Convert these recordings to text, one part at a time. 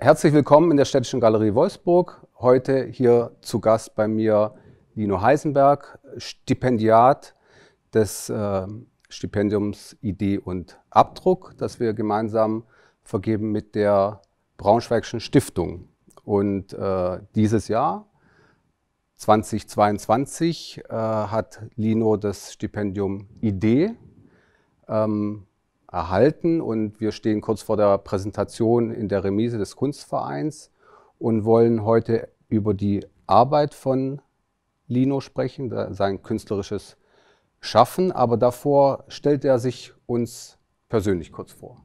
Herzlich willkommen in der Städtischen Galerie Wolfsburg. Heute hier zu Gast bei mir Lino Heisenberg, Stipendiat des äh, Stipendiums Idee und Abdruck, das wir gemeinsam vergeben mit der Braunschweigischen Stiftung. Und äh, dieses Jahr, 2022, äh, hat Lino das Stipendium Idee ähm, erhalten und wir stehen kurz vor der Präsentation in der Remise des Kunstvereins und wollen heute über die Arbeit von Lino sprechen, sein künstlerisches Schaffen, aber davor stellt er sich uns persönlich kurz vor.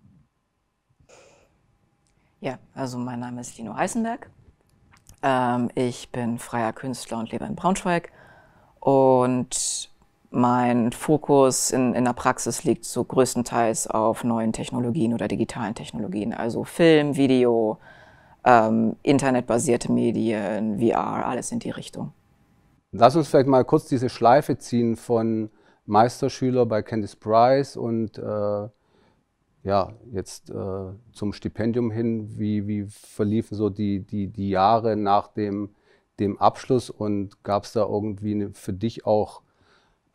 Ja, also mein Name ist Lino Heisenberg. Ähm, ich bin freier Künstler und lebe in Braunschweig und mein Fokus in, in der Praxis liegt so größtenteils auf neuen Technologien oder digitalen Technologien, also Film, Video, ähm, internetbasierte Medien, VR, alles in die Richtung. Lass uns vielleicht mal kurz diese Schleife ziehen von Meisterschüler bei Candice Price und äh, ja, jetzt äh, zum Stipendium hin. Wie, wie verliefen so die, die, die Jahre nach dem, dem Abschluss und gab es da irgendwie eine, für dich auch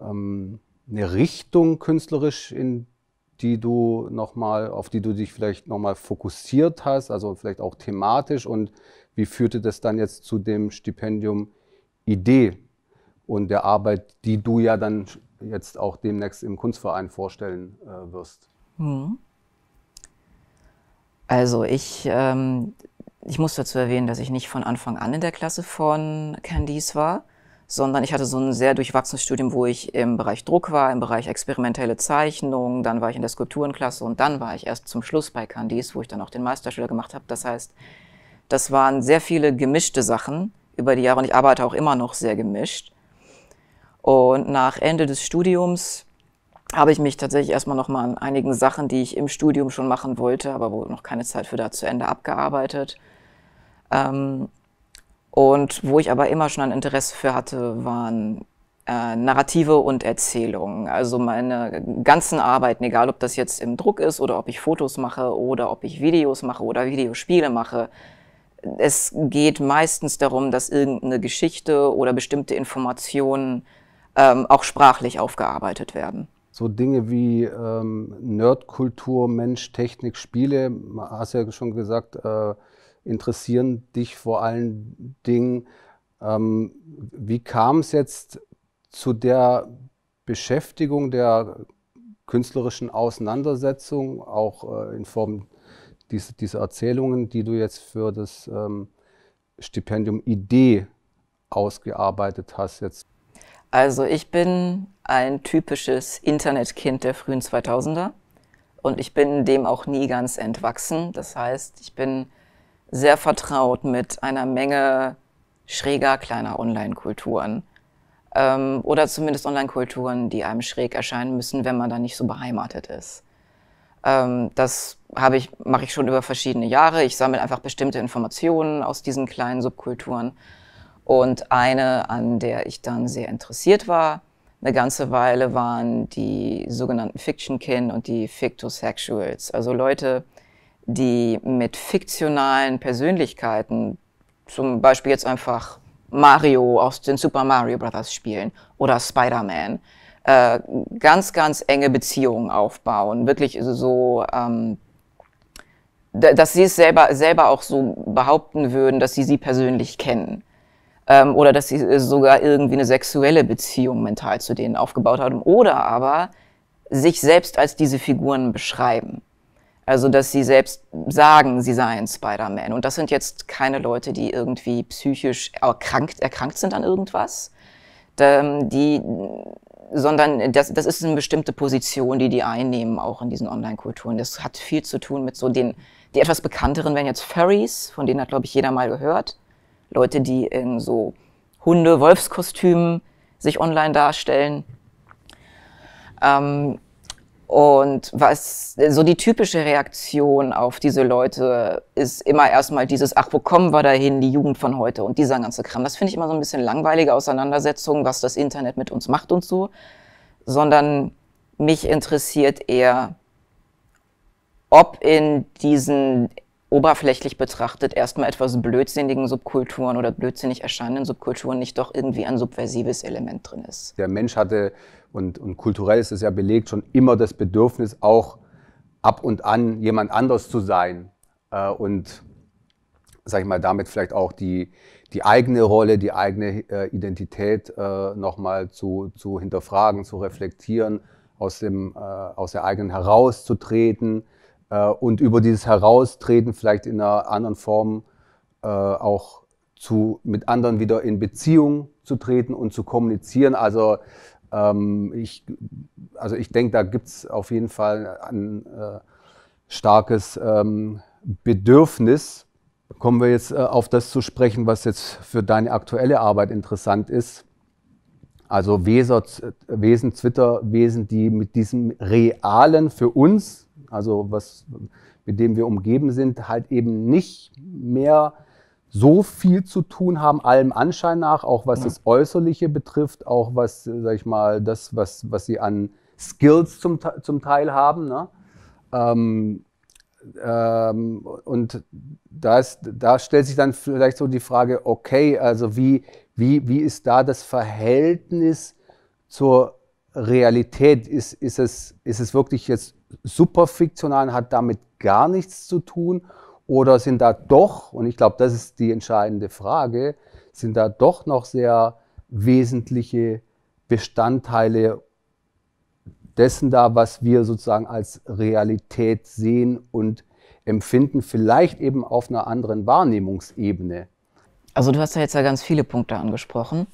ähm, eine Richtung künstlerisch, in die du nochmal, auf die du dich vielleicht nochmal fokussiert hast, also vielleicht auch thematisch und wie führte das dann jetzt zu dem Stipendium Idee und der Arbeit, die du ja dann jetzt auch demnächst im Kunstverein vorstellen äh, wirst? Hm. Also ich, ähm, ich muss dazu erwähnen, dass ich nicht von Anfang an in der Klasse von Candice war sondern ich hatte so ein sehr durchwachsenes Studium, wo ich im Bereich Druck war, im Bereich experimentelle Zeichnung, dann war ich in der Skulpturenklasse und dann war ich erst zum Schluss bei Candice, wo ich dann auch den Meisterschüler gemacht habe. Das heißt, das waren sehr viele gemischte Sachen über die Jahre und ich arbeite auch immer noch sehr gemischt. Und nach Ende des Studiums habe ich mich tatsächlich erstmal nochmal an einigen Sachen, die ich im Studium schon machen wollte, aber wo noch keine Zeit für da zu Ende abgearbeitet. Ähm, und wo ich aber immer schon ein Interesse für hatte, waren äh, Narrative und Erzählungen. Also meine ganzen Arbeiten, egal ob das jetzt im Druck ist oder ob ich Fotos mache oder ob ich Videos mache oder Videospiele mache, es geht meistens darum, dass irgendeine Geschichte oder bestimmte Informationen ähm, auch sprachlich aufgearbeitet werden. So Dinge wie ähm, Nerdkultur, Mensch, Technik, Spiele, hast ja schon gesagt, äh interessieren dich vor allen Dingen, ähm, wie kam es jetzt zu der Beschäftigung der künstlerischen Auseinandersetzung, auch äh, in Form dieser, dieser Erzählungen, die du jetzt für das ähm, Stipendium Idee ausgearbeitet hast jetzt? Also ich bin ein typisches Internetkind der frühen 2000er und ich bin dem auch nie ganz entwachsen. Das heißt, ich bin sehr vertraut mit einer Menge schräger kleiner Online-Kulturen. Ähm, oder zumindest Online-Kulturen, die einem schräg erscheinen müssen, wenn man da nicht so beheimatet ist. Ähm, das ich, mache ich schon über verschiedene Jahre. Ich sammle einfach bestimmte Informationen aus diesen kleinen Subkulturen. Und eine, an der ich dann sehr interessiert war, eine ganze Weile waren die sogenannten Fiction Kin und die Fictosexuals. Also Leute, die mit fiktionalen Persönlichkeiten, zum Beispiel jetzt einfach Mario aus den Super Mario Brothers spielen oder Spider-Man, äh, ganz, ganz enge Beziehungen aufbauen. Wirklich so, ähm, dass sie es selber, selber auch so behaupten würden, dass sie sie persönlich kennen. Ähm, oder dass sie äh, sogar irgendwie eine sexuelle Beziehung mental zu denen aufgebaut haben. Oder aber sich selbst als diese Figuren beschreiben. Also, dass sie selbst sagen, sie seien Spider-Man. Und das sind jetzt keine Leute, die irgendwie psychisch erkrankt, erkrankt sind an irgendwas, ähm, die, sondern das, das ist eine bestimmte Position, die die einnehmen, auch in diesen Online-Kulturen. Das hat viel zu tun mit so den, die etwas bekannteren wären jetzt Furries, von denen hat, glaube ich, jeder mal gehört. Leute, die in so Hunde-Wolfskostümen sich online darstellen. Ähm, und was so die typische Reaktion auf diese Leute ist immer erstmal dieses, ach, wo kommen wir dahin, die Jugend von heute und dieser ganze Kram. Das finde ich immer so ein bisschen langweilige Auseinandersetzung, was das Internet mit uns macht und so, sondern mich interessiert eher, ob in diesen oberflächlich betrachtet erstmal etwas blödsinnigen Subkulturen oder blödsinnig erscheinenden Subkulturen nicht doch irgendwie ein subversives Element drin ist. Der Mensch hatte, und, und kulturell ist es ja belegt, schon immer das Bedürfnis, auch ab und an jemand anders zu sein äh, und, sag ich mal, damit vielleicht auch die, die eigene Rolle, die eigene äh, Identität äh, nochmal zu, zu hinterfragen, zu reflektieren, aus, dem, äh, aus der eigenen herauszutreten äh, und über dieses Heraustreten vielleicht in einer anderen Form äh, auch zu, mit anderen wieder in Beziehung zu treten und zu kommunizieren. Also ähm, ich, also ich denke, da gibt es auf jeden Fall ein äh, starkes ähm, Bedürfnis. Kommen wir jetzt äh, auf das zu sprechen, was jetzt für deine aktuelle Arbeit interessant ist. Also Weser, Wesen, Twitter, Wesen, die mit diesem realen, für uns also was, mit dem wir umgeben sind, halt eben nicht mehr so viel zu tun haben, allem Anschein nach, auch was ja. das Äußerliche betrifft, auch was, sag ich mal, das, was, was sie an Skills zum, zum Teil haben. Ne? Ähm, ähm, und da, ist, da stellt sich dann vielleicht so die Frage, okay, also wie, wie, wie ist da das Verhältnis zur Realität? Ist, ist, es, ist es wirklich jetzt Superfiktionalen hat damit gar nichts zu tun? Oder sind da doch, und ich glaube, das ist die entscheidende Frage, sind da doch noch sehr wesentliche Bestandteile dessen da, was wir sozusagen als Realität sehen und empfinden, vielleicht eben auf einer anderen Wahrnehmungsebene? Also du hast ja jetzt ja ganz viele Punkte angesprochen.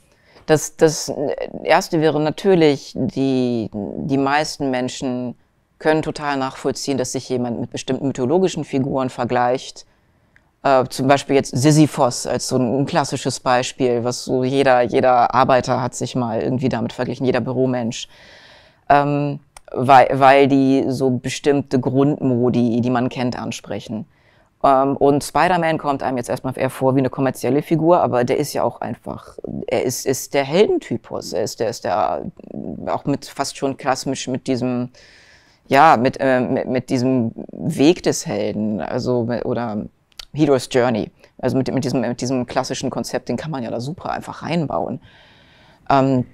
Das, das äh, erste wäre natürlich, die, die meisten Menschen können total nachvollziehen, dass sich jemand mit bestimmten mythologischen Figuren vergleicht. Äh, zum Beispiel jetzt Sisyphos als so ein, ein klassisches Beispiel, was so jeder, jeder Arbeiter hat sich mal irgendwie damit verglichen, jeder Büromensch. Ähm, weil, weil die so bestimmte Grundmodi, die man kennt, ansprechen. Ähm, und Spider-Man kommt einem jetzt erstmal eher vor wie eine kommerzielle Figur, aber der ist ja auch einfach, er ist, ist der Heldentypus, er ist der, ist der auch mit fast schon klassisch mit diesem ja, mit, äh, mit, mit, diesem Weg des Helden, also oder Hero's Journey. Also mit, mit, diesem, mit diesem klassischen Konzept, den kann man ja da super einfach reinbauen. Ähm,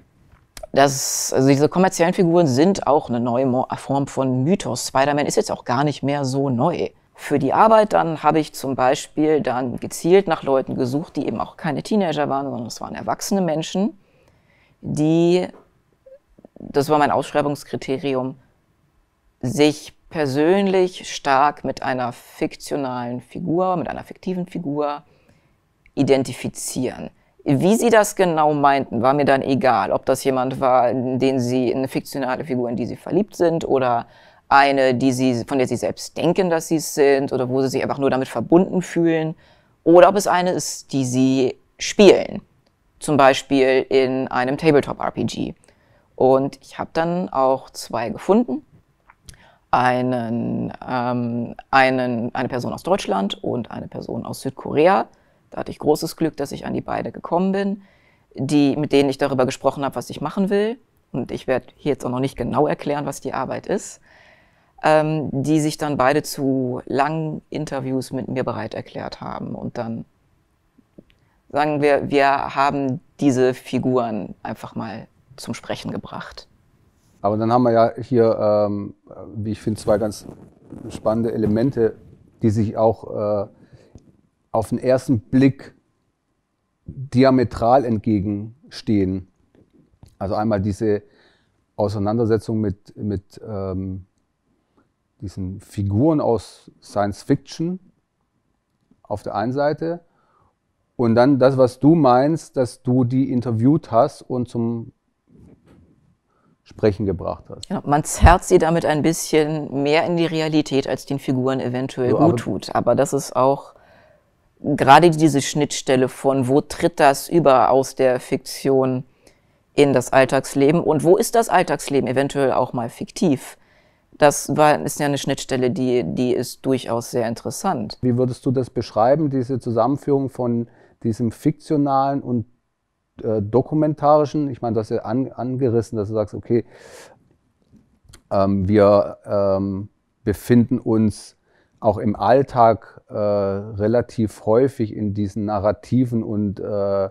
das, also diese kommerziellen Figuren sind auch eine neue äh, Form von Mythos. Spider-Man ist jetzt auch gar nicht mehr so neu. Für die Arbeit dann habe ich zum Beispiel dann gezielt nach Leuten gesucht, die eben auch keine Teenager waren, sondern es waren erwachsene Menschen, die, das war mein Ausschreibungskriterium, sich persönlich stark mit einer fiktionalen Figur, mit einer fiktiven Figur identifizieren. Wie Sie das genau meinten, war mir dann egal, ob das jemand war, in den Sie eine fiktionale Figur, in die Sie verliebt sind oder eine, die Sie, von der Sie selbst denken, dass Sie es sind oder wo Sie sich einfach nur damit verbunden fühlen oder ob es eine ist, die Sie spielen. Zum Beispiel in einem Tabletop-RPG. Und ich habe dann auch zwei gefunden einen, ähm, einen, eine Person aus Deutschland und eine Person aus Südkorea. Da hatte ich großes Glück, dass ich an die beide gekommen bin, die, mit denen ich darüber gesprochen habe, was ich machen will. Und ich werde hier jetzt auch noch nicht genau erklären, was die Arbeit ist. Ähm, die sich dann beide zu langen Interviews mit mir bereit erklärt haben. Und dann sagen wir, wir haben diese Figuren einfach mal zum Sprechen gebracht. Aber dann haben wir ja hier, ähm, wie ich finde, zwei ganz spannende Elemente, die sich auch äh, auf den ersten Blick diametral entgegenstehen. Also einmal diese Auseinandersetzung mit, mit ähm, diesen Figuren aus Science Fiction auf der einen Seite und dann das, was du meinst, dass du die interviewt hast und zum Sprechen gebracht hast. Ja, genau, man zerrt sie damit ein bisschen mehr in die Realität, als den Figuren eventuell so, gut tut. Aber das ist auch gerade diese Schnittstelle von, wo tritt das über aus der Fiktion in das Alltagsleben und wo ist das Alltagsleben eventuell auch mal fiktiv? Das war, ist ja eine Schnittstelle, die, die ist durchaus sehr interessant. Wie würdest du das beschreiben, diese Zusammenführung von diesem Fiktionalen und äh, dokumentarischen, ich meine, das ist ja an, angerissen, dass du sagst, okay, ähm, wir ähm, befinden uns auch im Alltag äh, relativ häufig in diesen Narrativen und äh,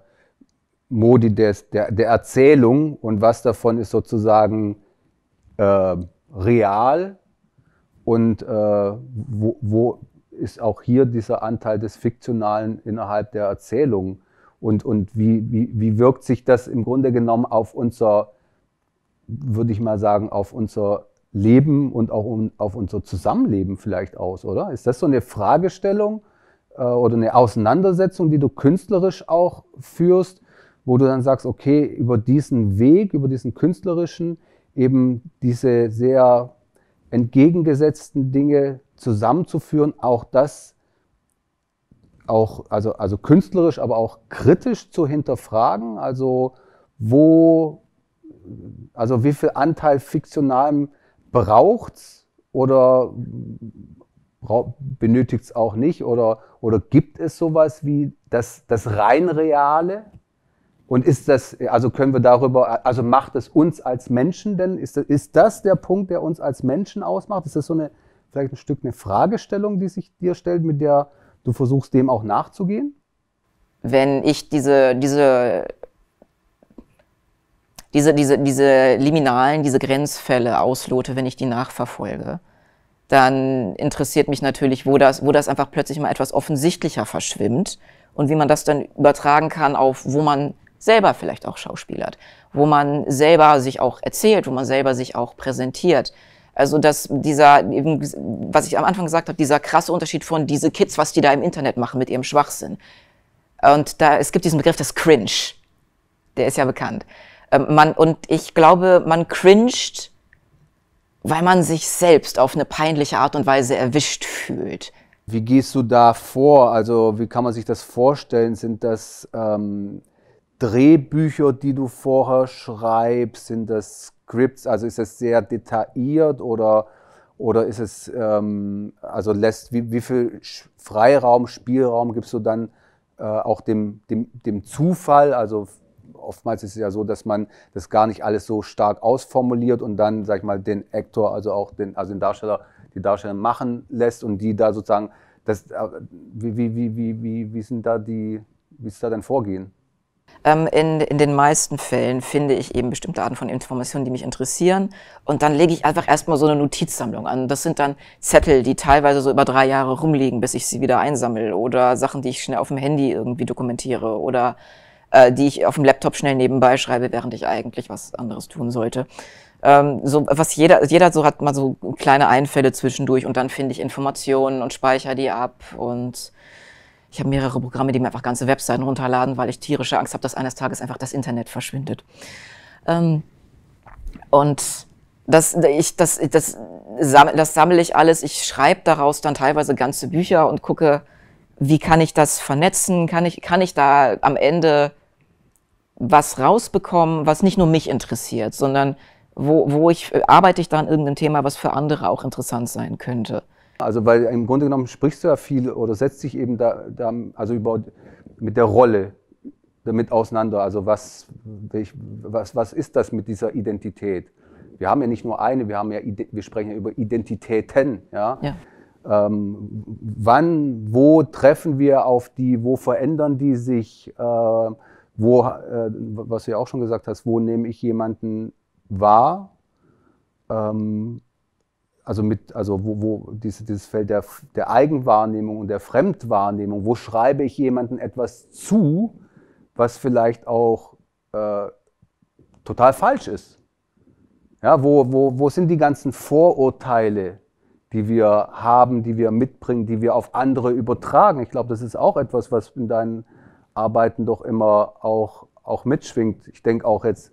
Modi des, der, der Erzählung und was davon ist sozusagen äh, real und äh, wo, wo ist auch hier dieser Anteil des Fiktionalen innerhalb der Erzählung und, und wie, wie, wie wirkt sich das im Grunde genommen auf unser, würde ich mal sagen, auf unser Leben und auch um, auf unser Zusammenleben vielleicht aus, oder? Ist das so eine Fragestellung äh, oder eine Auseinandersetzung, die du künstlerisch auch führst, wo du dann sagst, okay, über diesen Weg, über diesen künstlerischen, eben diese sehr entgegengesetzten Dinge zusammenzuführen, auch das auch, also, also künstlerisch, aber auch kritisch zu hinterfragen. Also wo, also wie viel Anteil fiktionalem braucht es oder benötigt es auch nicht oder, oder gibt es sowas wie das, das rein Reale? Und ist das, also können wir darüber, also macht es uns als Menschen denn, ist das, ist das der Punkt, der uns als Menschen ausmacht? Ist das so eine, vielleicht ein Stück eine Fragestellung, die sich dir stellt, mit der Du versuchst dem auch nachzugehen? Wenn ich diese, diese, diese, diese, diese Liminalen, diese Grenzfälle auslote, wenn ich die nachverfolge, dann interessiert mich natürlich, wo das, wo das einfach plötzlich mal etwas offensichtlicher verschwimmt und wie man das dann übertragen kann auf, wo man selber vielleicht auch schauspielert, wo man selber sich auch erzählt, wo man selber sich auch präsentiert. Also dass dieser, eben, was ich am Anfang gesagt habe, dieser krasse Unterschied von diese Kids, was die da im Internet machen mit ihrem Schwachsinn. Und da es gibt diesen Begriff des Cringe, der ist ja bekannt. Ähm, man, und ich glaube, man cringet, weil man sich selbst auf eine peinliche Art und Weise erwischt fühlt. Wie gehst du da vor? Also wie kann man sich das vorstellen? Sind das ähm, Drehbücher, die du vorher schreibst? Sind das Scripts? Also ist es sehr detailliert oder, oder ist es, ähm, also lässt, wie, wie viel Freiraum, Spielraum gibst du dann äh, auch dem, dem, dem Zufall? Also oftmals ist es ja so, dass man das gar nicht alles so stark ausformuliert und dann, sag ich mal, den Actor, also auch den, also den Darsteller, die Darsteller machen lässt und die da sozusagen, das, äh, wie, wie, wie, wie, wie, wie sind da die, wie ist da dein Vorgehen? Ähm, in, in den meisten Fällen finde ich eben bestimmte Arten von Informationen, die mich interessieren. Und dann lege ich einfach erstmal so eine Notizsammlung an. Das sind dann Zettel, die teilweise so über drei Jahre rumliegen, bis ich sie wieder einsammle. Oder Sachen, die ich schnell auf dem Handy irgendwie dokumentiere. Oder äh, die ich auf dem Laptop schnell nebenbei schreibe, während ich eigentlich was anderes tun sollte. Ähm, so was jeder, jeder so hat mal so kleine Einfälle zwischendurch und dann finde ich Informationen und speichere die ab und ich habe mehrere Programme, die mir einfach ganze Webseiten runterladen, weil ich tierische Angst habe, dass eines Tages einfach das Internet verschwindet. Ähm, und das, ich, das, das, das sammle ich alles. Ich schreibe daraus dann teilweise ganze Bücher und gucke, wie kann ich das vernetzen? Kann ich, kann ich da am Ende was rausbekommen, was nicht nur mich interessiert, sondern wo, wo ich, arbeite ich da an irgendeinem Thema, was für andere auch interessant sein könnte? Also weil im Grunde genommen sprichst du ja viel oder setzt dich eben da, da also über, mit der Rolle damit auseinander. Also was, welch, was, was ist das mit dieser Identität? Wir haben ja nicht nur eine, wir, haben ja, wir sprechen ja über Identitäten. Ja? ja. Ähm, wann, wo treffen wir auf die, wo verändern die sich, äh, wo, äh, was du ja auch schon gesagt hast, wo nehme ich jemanden wahr? Ähm, also mit, also wo, wo diese, dieses Feld der, der Eigenwahrnehmung und der Fremdwahrnehmung, wo schreibe ich jemandem etwas zu, was vielleicht auch äh, total falsch ist? Ja, wo, wo, wo sind die ganzen Vorurteile, die wir haben, die wir mitbringen, die wir auf andere übertragen? Ich glaube, das ist auch etwas, was in deinen Arbeiten doch immer auch, auch mitschwingt. Ich denke auch jetzt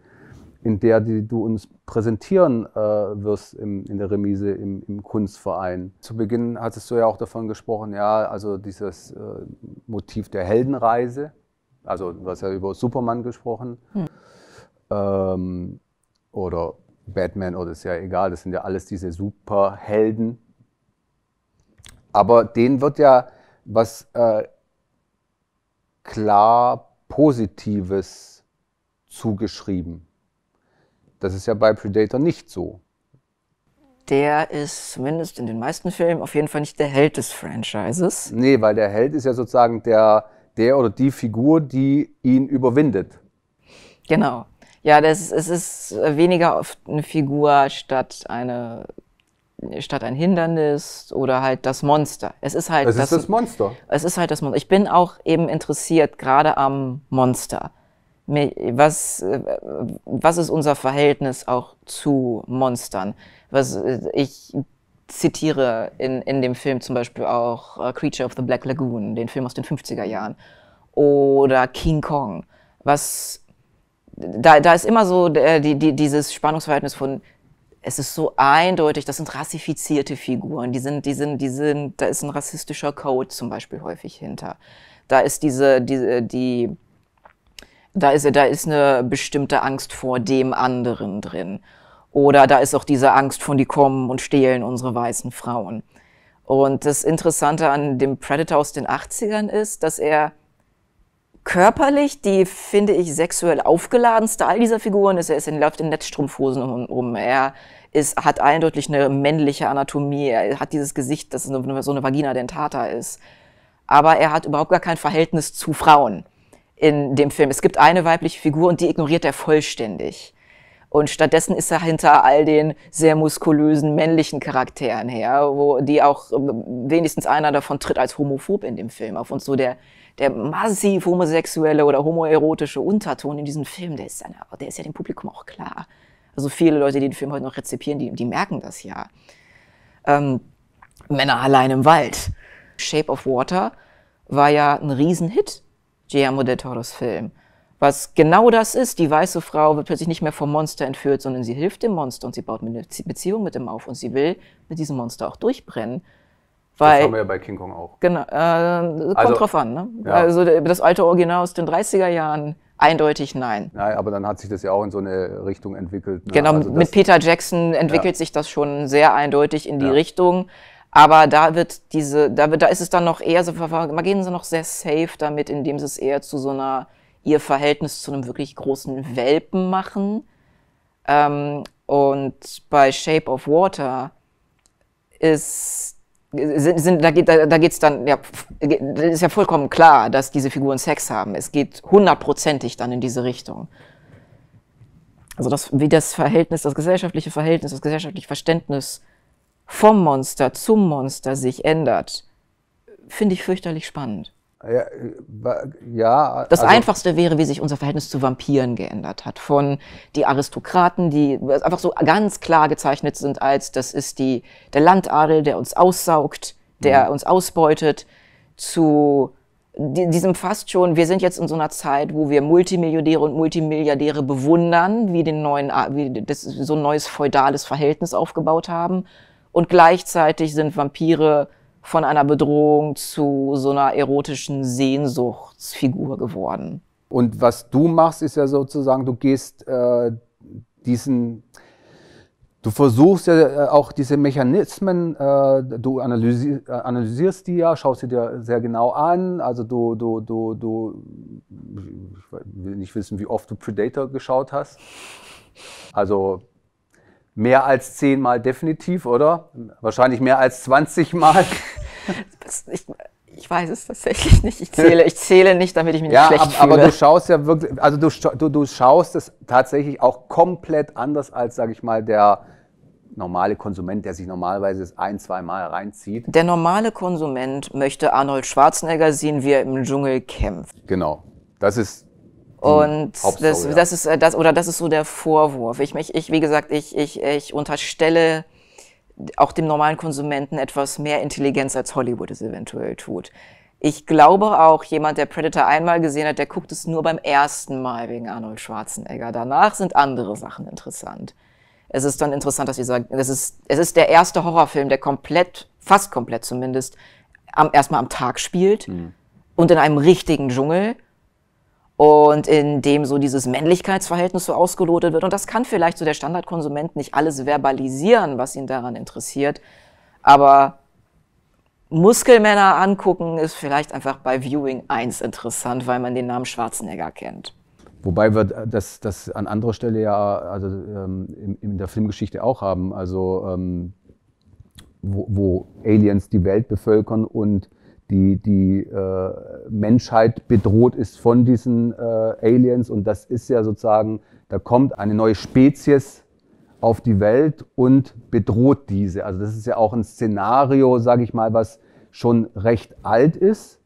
in der, die du uns präsentieren äh, wirst im, in der Remise im, im, Kunstverein. Zu Beginn hattest du ja auch davon gesprochen, ja, also dieses äh, Motiv der Heldenreise, also du hast ja über Superman gesprochen hm. ähm, oder Batman oder ist ja egal, das sind ja alles diese Superhelden. Aber denen wird ja was äh, klar Positives zugeschrieben. Das ist ja bei Predator nicht so. Der ist zumindest in den meisten Filmen auf jeden Fall nicht der Held des Franchises. Nee, weil der Held ist ja sozusagen der, der oder die Figur, die ihn überwindet. Genau. Ja, das, es ist weniger oft eine Figur statt eine statt ein Hindernis oder halt das Monster. Es ist halt es das, ist das Monster. Es ist halt das Monster. Ich bin auch eben interessiert gerade am Monster was, was ist unser Verhältnis auch zu Monstern? Was, ich zitiere in, in dem Film zum Beispiel auch äh, Creature of the Black Lagoon, den Film aus den 50er Jahren, oder King Kong. Was, da, da ist immer so äh, die, die, dieses Spannungsverhältnis von, es ist so eindeutig, das sind rassifizierte Figuren, die sind, die sind, die sind, da ist ein rassistischer Code zum Beispiel häufig hinter. Da ist diese, diese, die, äh, da ist, da ist eine bestimmte Angst vor dem anderen drin. Oder da ist auch diese Angst von, die kommen und stehlen unsere weißen Frauen. Und das Interessante an dem Predator aus den 80ern ist, dass er körperlich die, finde ich, sexuell aufgeladenste all dieser Figuren ist. Er ist in, läuft in Netzstrumpfhosen um. Er ist, hat eindeutig eine männliche Anatomie. Er hat dieses Gesicht, das so eine Vagina dentata ist. Aber er hat überhaupt gar kein Verhältnis zu Frauen in dem Film. Es gibt eine weibliche Figur und die ignoriert er vollständig. Und stattdessen ist er hinter all den sehr muskulösen männlichen Charakteren her, wo die auch ähm, wenigstens einer davon tritt als homophob in dem Film auf. Und so der, der massiv homosexuelle oder homoerotische Unterton in diesem Film, der ist, ja, der ist ja dem Publikum auch klar. Also viele Leute, die den Film heute noch rezipieren, die, die merken das ja. Ähm, Männer allein im Wald. Shape of Water war ja ein Riesenhit Guillermo del Toros Film. Was genau das ist, die weiße Frau wird plötzlich nicht mehr vom Monster entführt, sondern sie hilft dem Monster und sie baut eine Beziehung mit ihm auf und sie will mit diesem Monster auch durchbrennen. Weil, das haben wir ja bei King Kong auch. Genau, äh, kommt also, drauf an. Ne? Ja. Also das alte Original aus den 30er Jahren, eindeutig nein. Nein, aber dann hat sich das ja auch in so eine Richtung entwickelt. Ne? Genau, also mit Peter Jackson entwickelt ja. sich das schon sehr eindeutig in die ja. Richtung. Aber da wird diese, da, wird, da ist es dann noch eher so, man gehen sie noch sehr safe damit, indem sie es eher zu so einer, ihr Verhältnis zu einem wirklich großen Welpen machen. Ähm, und bei Shape of Water ist sind, sind, da geht da, da geht's dann ja ist ja vollkommen klar, dass diese Figuren Sex haben. Es geht hundertprozentig dann in diese Richtung. Also das wie das Verhältnis, das gesellschaftliche Verhältnis, das gesellschaftliche Verständnis vom Monster zum Monster sich ändert, finde ich fürchterlich spannend. Ja, ja, das also einfachste wäre, wie sich unser Verhältnis zu Vampiren geändert hat. Von die Aristokraten, die einfach so ganz klar gezeichnet sind als, das ist die, der Landadel, der uns aussaugt, der mhm. uns ausbeutet, zu diesem fast schon, wir sind jetzt in so einer Zeit, wo wir Multimillionäre und Multimilliardäre bewundern, wie den neuen, wie das, so ein neues feudales Verhältnis aufgebaut haben. Und gleichzeitig sind Vampire von einer Bedrohung zu so einer erotischen Sehnsuchtsfigur geworden. Und was du machst, ist ja sozusagen, du gehst äh, diesen, du versuchst ja äh, auch diese Mechanismen, äh, du analysi äh, analysierst die ja, schaust sie dir sehr genau an. Also du, du, du, du, ich will nicht wissen, wie oft du Predator geschaut hast. Also mehr als zehnmal definitiv, oder? Wahrscheinlich mehr als 20 Mal. Nicht, ich weiß es tatsächlich nicht. Ich zähle, ich zähle nicht, damit ich mich ja, nicht schlecht ab, fühle. Aber du schaust ja wirklich, also du, du, du schaust es tatsächlich auch komplett anders als, sage ich mal, der normale Konsument, der sich normalerweise ein, zwei Mal reinzieht. Der normale Konsument möchte Arnold Schwarzenegger sehen, wie er im Dschungel kämpft. Genau. Das ist hm. Und das, ja. das, ist äh, das oder das ist so der Vorwurf. Ich mich, ich wie gesagt, ich ich ich unterstelle auch dem normalen Konsumenten etwas mehr Intelligenz als Hollywood es eventuell tut. Ich glaube auch, jemand, der Predator einmal gesehen hat, der guckt es nur beim ersten Mal wegen Arnold Schwarzenegger. Danach sind andere Sachen interessant. Es ist dann interessant, dass wir sagen, es ist, es ist der erste Horrorfilm, der komplett, fast komplett zumindest, am, erstmal am Tag spielt mhm. und in einem richtigen Dschungel und in dem so dieses Männlichkeitsverhältnis so ausgelotet wird. Und das kann vielleicht so der Standardkonsument nicht alles verbalisieren, was ihn daran interessiert, aber Muskelmänner angucken ist vielleicht einfach bei Viewing 1 interessant, weil man den Namen Schwarzenegger kennt. Wobei wir das, das an anderer Stelle ja also, ähm, in, in, der Filmgeschichte auch haben, also ähm, wo, wo Aliens die Welt bevölkern und die, die äh, Menschheit bedroht ist von diesen äh, Aliens. Und das ist ja sozusagen, da kommt eine neue Spezies auf die Welt und bedroht diese. Also das ist ja auch ein Szenario, sage ich mal, was schon recht alt ist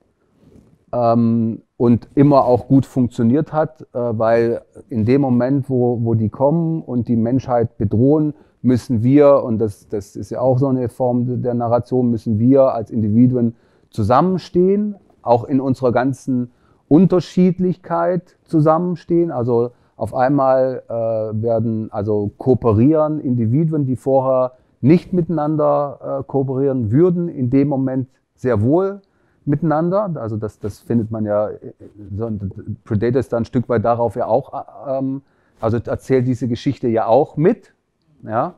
ähm, und immer auch gut funktioniert hat, äh, weil in dem Moment, wo, wo die kommen und die Menschheit bedrohen, müssen wir, und das, das ist ja auch so eine Form der Narration, müssen wir als Individuen zusammenstehen, auch in unserer ganzen Unterschiedlichkeit zusammenstehen. Also auf einmal äh, werden also kooperieren Individuen, die vorher nicht miteinander äh, kooperieren würden, in dem Moment sehr wohl miteinander. Also das, das findet man ja, so Predator ist da ein Stück weit darauf ja auch, äh, ähm, also erzählt diese Geschichte ja auch mit. Ja?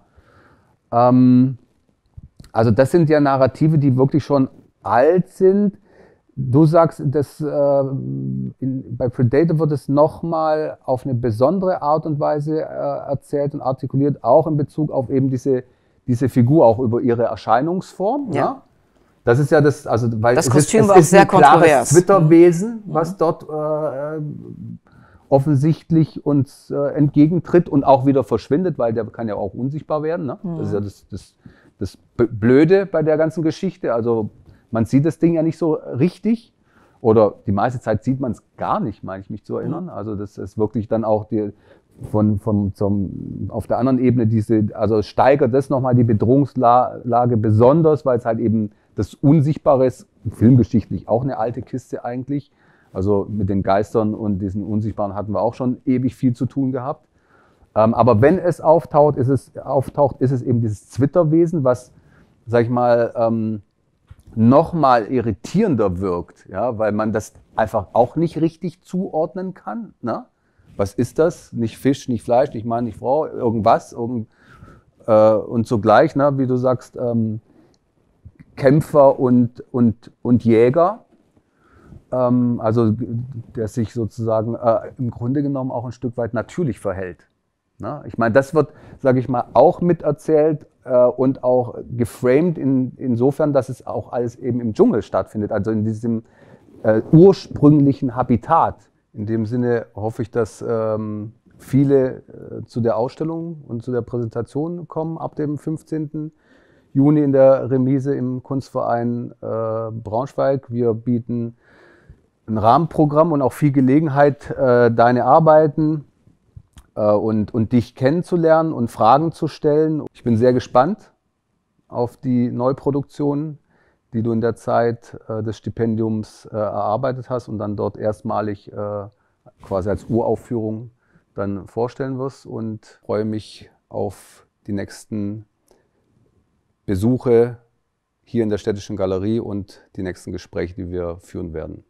Ähm, also das sind ja Narrative, die wirklich schon alt sind. Du sagst, dass, äh, in, bei Predator wird es nochmal auf eine besondere Art und Weise äh, erzählt und artikuliert, auch in Bezug auf eben diese, diese Figur, auch über ihre Erscheinungsform. Ja. ja? Das ist ja das, also weil das Kostüm ist, war ist sehr ein klares Twitter-Wesen, mhm. was mhm. dort äh, offensichtlich uns äh, entgegentritt und auch wieder verschwindet, weil der kann ja auch unsichtbar werden. Ne? Mhm. Das ist ja das, das, das Blöde bei der ganzen Geschichte. Also man sieht das Ding ja nicht so richtig oder die meiste Zeit sieht man es gar nicht, meine ich mich zu erinnern. Also das ist wirklich dann auch die, von, von, zum, auf der anderen Ebene diese, also steigert das nochmal die Bedrohungslage besonders, weil es halt eben das Unsichtbare ist, filmgeschichtlich auch eine alte Kiste eigentlich. Also mit den Geistern und diesen Unsichtbaren hatten wir auch schon ewig viel zu tun gehabt. Ähm, aber wenn es auftaucht, ist es auftaucht, ist es eben dieses Zwitterwesen, was, sag ich mal, ähm, nochmal irritierender wirkt, ja, weil man das einfach auch nicht richtig zuordnen kann. Ne? Was ist das? Nicht Fisch, nicht Fleisch, nicht Mann, nicht Frau, irgendwas. Irgend, äh, und zugleich, ne, wie du sagst, ähm, Kämpfer und, und, und Jäger. Ähm, also, der sich sozusagen äh, im Grunde genommen auch ein Stück weit natürlich verhält. Ne? Ich meine, das wird, sage ich mal, auch miterzählt äh, und auch geframed in, insofern, dass es auch alles eben im Dschungel stattfindet, also in diesem äh, ursprünglichen Habitat. In dem Sinne hoffe ich, dass ähm, viele äh, zu der Ausstellung und zu der Präsentation kommen ab dem 15. Juni in der Remise im Kunstverein äh, Braunschweig. Wir bieten ein Rahmenprogramm und auch viel Gelegenheit, äh, deine Arbeiten äh, und, und dich kennenzulernen und Fragen zu stellen. Ich bin sehr gespannt auf die Neuproduktionen, die du in der Zeit äh, des Stipendiums äh, erarbeitet hast und dann dort erstmalig äh, quasi als Uraufführung dann vorstellen wirst und freue mich auf die nächsten Besuche hier in der Städtischen Galerie und die nächsten Gespräche, die wir führen werden.